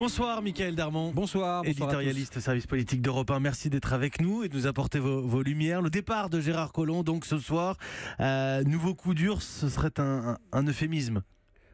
Bonsoir Michael Darmon. Bonsoir. éditorialiste service politique d'Europe 1. Merci d'être avec nous et de nous apporter vos, lumières. Le départ de Gérard Collomb, donc ce soir, euh, nouveau coup dur, ce serait un euphémisme.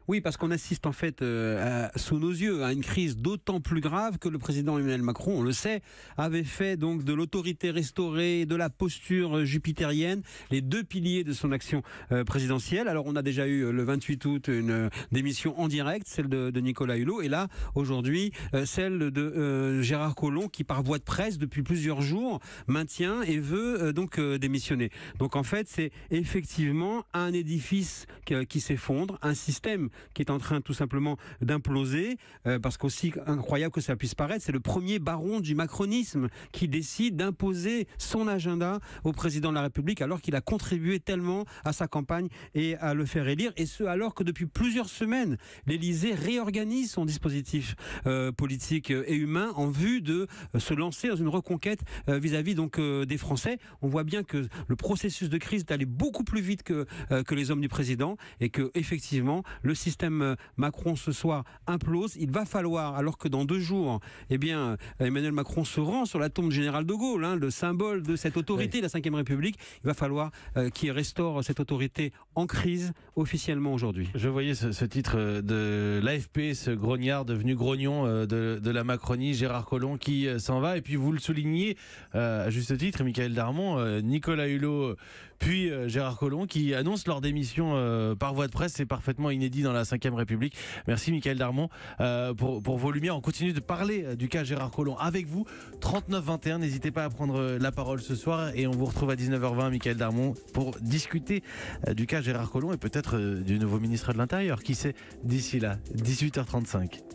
Oui, parce qu'on assiste en fait, euh, sous nos yeux, à une crise d'autant plus grave que le président Emmanuel Macron, on le sait, avait fait donc de l'autorité restaurée, de la posture euh, jupitérienne, les deux piliers de son action euh, présidentielle. Alors on a déjà eu le 28 août une démission en direct, celle de, Nicolas Hulot, et là aujourd'hui celle de Gérard Collomb qui, par voie de presse depuis plusieurs jours, maintient et veut donc démissionner. Donc en fait, c'est effectivement un édifice qui s'effondre, un système qui est en train tout simplement d'imploser, euh, parce qu'aussi incroyable que ça puisse paraître, c'est le premier baron du macronisme qui décide d'imposer son agenda au président de la République alors qu'il a contribué tellement à sa campagne et à le faire élire, et ce alors que depuis plusieurs semaines, l'Élysée réorganise son dispositif euh, politique et humain en vue de euh, se lancer dans une reconquête vis-à-vis donc des Français. On voit bien que le processus de crise est allé beaucoup plus vite que, que les hommes du président et que effectivement le système euh, Macron ce soir implose, il va falloir, alors que dans deux jours, eh bien, euh, Emmanuel Macron se rend sur la tombe du général de Gaulle, hein, le symbole de cette autorité de la Ve République, il va falloir euh, qu'il restaure cette autorité en crise officiellement aujourd'hui. Je voyais ce, titre de l'AFP, ce grognard devenu grognon de, la Macronie, Gérard Collomb qui s'en va, et puis vous le soulignez à juste titre, Michael Darmon, Nicolas Hulot, puis Gérard Collomb qui annonce leur démission par voie de presse, c'est parfaitement inédit dans la Ve République. Merci Michael Darmon euh, pour, vos lumières. On continue de parler euh, du cas Gérard Collomb avec vous. 39-21, n'hésitez pas à prendre euh, la parole ce soir et on vous retrouve à 19h20, Michael Darmon, pour discuter du cas Gérard Collomb et peut-être du nouveau ministre de l'Intérieur. Qui sait d'ici là 18h35.